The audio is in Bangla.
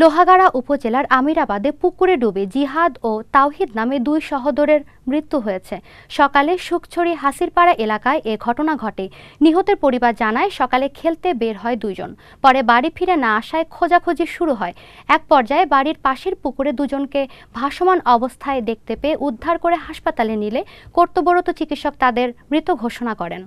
লোহাগাড়া উপজেলার আমিরাবাদে পুকুরে ডুবে জিহাদ ও তাওহিদ নামে দুই সহদরের মৃত্যু হয়েছে সকালে সুখছড়ি হাসিরপাড়া এলাকায় এ ঘটনা ঘটে নিহতের পরিবার জানায় সকালে খেলতে বের হয় দুজন পরে বাড়ি ফিরে না আসায় খোঁজাখুঁজি শুরু হয় এক পর্যায়ে বাড়ির পাশের পুকুরে দুজনকে ভাসমান অবস্থায় দেখতে পেয়ে উদ্ধার করে হাসপাতালে নিলে কর্তব্যরত চিকিৎসক তাদের মৃত ঘোষণা করেন